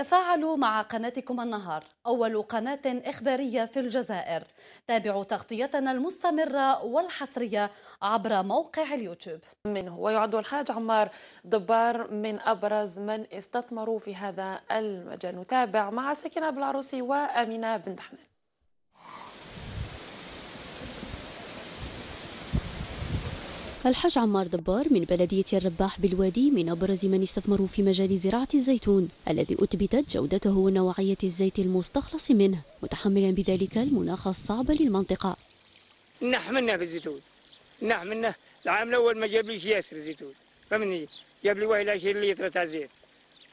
تفاعلوا مع قناتكم النهار أول قناة إخبارية في الجزائر تابعوا تغطيتنا المستمرة والحصرية عبر موقع اليوتيوب منه ويعد الحاج عمار دبار من أبرز من استثمروا في هذا المجال نتابع مع سكينة بالعروسي وأمينة بن دحمان الحاج عمار دبار من بلدية الرباح بالوادي من أبرز من استثمروا في مجال زراعة الزيتون الذي أثبتت جودته ونوعية الزيت المستخلص منه متحملا بذلك المناخ الصعب للمنطقة نحملنا في الزيتون نحملنا العام الأول ما جاب ليش ياسر زيتون فمني جاب لي واحد 20 لتر تاع زيت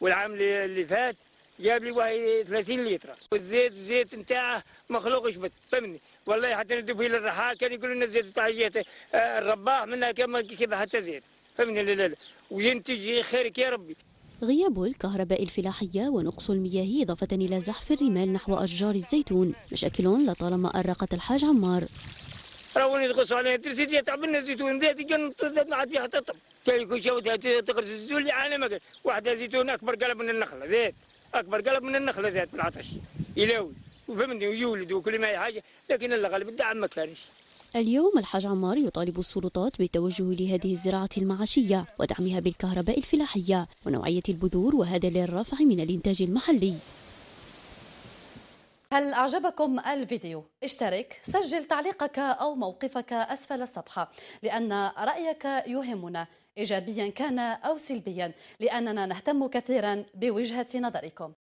والعام اللي فات جاب لي واحد 30 لتر والزيت الزيت نتاعه مخلوق يشبت فهمني والله حتى ندب الى الرحال كان يقول لنا الزيت نتاع جهه آه، الرباح منها كما كيف حتى زيت فهمني لا لا لا وينتج خيرك يا ربي غياب الكهرباء الفلاحية ونقص المياه إضافة إلى زحف الرمال نحو أشجار الزيتون مشاكل لطالما أرقت الحاج عمار راوني يدقص علينا ترسيت تعب لنا الزيتون ذاتي كان نعاد فيها حتى طب تاكل شوتها تقرص الزيتون يعني اللي على واحدة زيتون أكبر قلب من النخلة ذات اكبر قلب من النخله ذات العطش يلاوي وفهمني ويولد وكل ما حاجه لكن الغالب الدعم ما كانش اليوم الحاج عمار يطالب السلطات بالتوجه لهذه الزراعة المعاشية ودعمها بالكهرباء الفلاحية ونوعية البذور وهذا للرفع من الإنتاج المحلي هل أعجبكم الفيديو؟ اشترك، سجل تعليقك أو موقفك أسفل الصفحة لأن رأيك يهمنا إيجابيا كان أو سلبيا لأننا نهتم كثيرا بوجهة نظركم